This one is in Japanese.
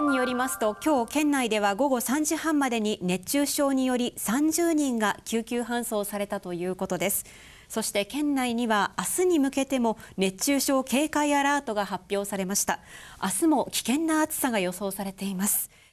県によりますと今日県内では午後3時半までに熱中症により30人が救急搬送されたということですそして県内には明日に向けても熱中症警戒アラートが発表されました明日も危険な暑さが予想されています